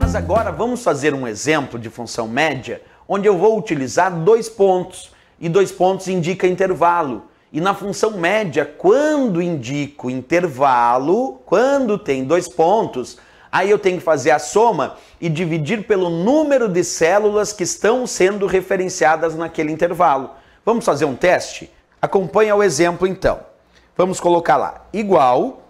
Mas agora vamos fazer um exemplo de função média onde eu vou utilizar dois pontos e dois pontos indica intervalo. E na função média, quando indico intervalo, quando tem dois pontos, aí eu tenho que fazer a soma e dividir pelo número de células que estão sendo referenciadas naquele intervalo. Vamos fazer um teste? Acompanha o exemplo então. Vamos colocar lá igual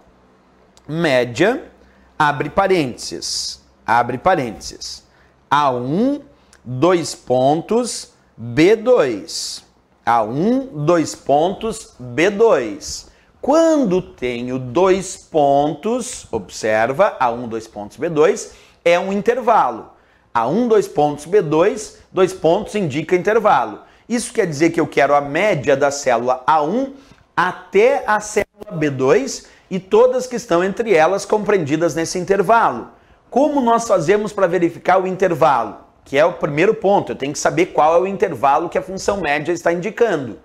média abre parênteses, abre parênteses. A1, dois pontos, B2. A1, dois pontos, B2. Quando tenho dois pontos, observa, A1, dois pontos, B2, é um intervalo. A1, dois pontos, B2, dois pontos indica intervalo. Isso quer dizer que eu quero a média da célula A1 até a célula B2 e todas que estão entre elas compreendidas nesse intervalo. Como nós fazemos para verificar o intervalo? Que é o primeiro ponto, eu tenho que saber qual é o intervalo que a função média está indicando.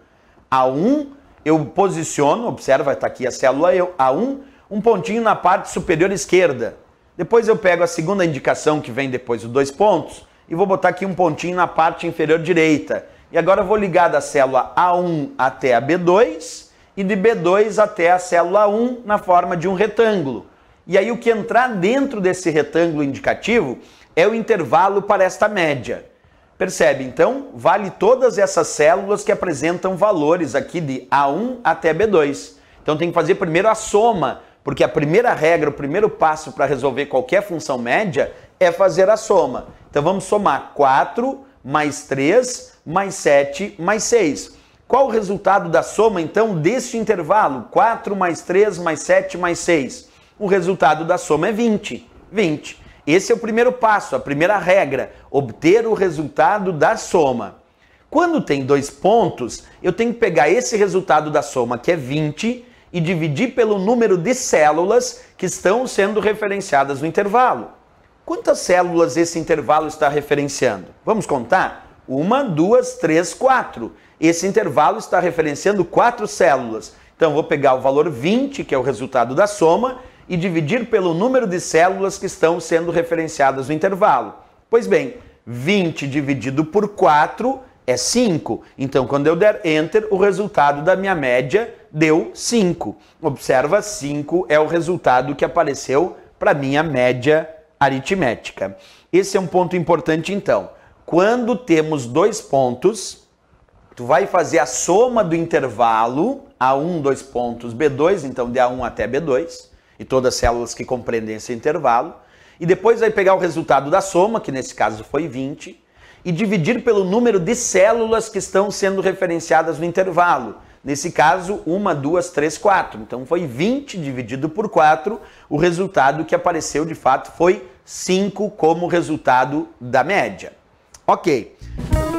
A1 eu posiciono, observa, está aqui a célula A1, um pontinho na parte superior esquerda. Depois eu pego a segunda indicação que vem depois dos dois pontos e vou botar aqui um pontinho na parte inferior direita. E agora eu vou ligar da célula A1 até a B2 e de B2 até a célula 1 na forma de um retângulo. E aí o que entrar dentro desse retângulo indicativo é o intervalo para esta média. Percebe? Então, vale todas essas células que apresentam valores aqui de A1 até B2. Então tem que fazer primeiro a soma, porque a primeira regra, o primeiro passo para resolver qualquer função média é fazer a soma. Então vamos somar 4 mais 3 mais 7 mais 6. Qual o resultado da soma, então, deste intervalo? 4 mais 3 mais 7 mais 6. O resultado da soma é 20. 20. Esse é o primeiro passo, a primeira regra, obter o resultado da soma. Quando tem dois pontos, eu tenho que pegar esse resultado da soma, que é 20, e dividir pelo número de células que estão sendo referenciadas no intervalo. Quantas células esse intervalo está referenciando? Vamos contar? Uma, duas, três, quatro. Esse intervalo está referenciando quatro células. Então, vou pegar o valor 20, que é o resultado da soma, e dividir pelo número de células que estão sendo referenciadas no intervalo. Pois bem, 20 dividido por 4 é 5. Então, quando eu der Enter, o resultado da minha média deu 5. Observa, 5 é o resultado que apareceu para minha média aritmética. Esse é um ponto importante, então quando temos dois pontos, tu vai fazer a soma do intervalo A1, dois pontos, B2, então de A1 até B2, e todas as células que compreendem esse intervalo, e depois vai pegar o resultado da soma, que nesse caso foi 20, e dividir pelo número de células que estão sendo referenciadas no intervalo. Nesse caso, 1, 2, 3, 4. Então foi 20 dividido por 4. O resultado que apareceu de fato foi 5 como resultado da média. Ok.